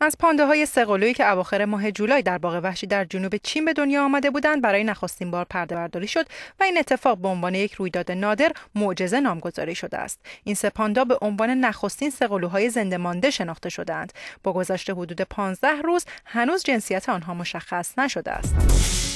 از پانده های سقلویی که اواخر ماه جولای در باغ وحشی در جنوب چین به دنیا آمده بودند برای نخستین بار پرده برداری شد و این اتفاق به عنوان یک رویداد نادر معجزه نامگذاری شده است این سه پاندا به عنوان نخستین سقلوهای زنده مانده شناخته شدهاند با گذشت حدود 15 روز هنوز جنسیت آنها مشخص نشده است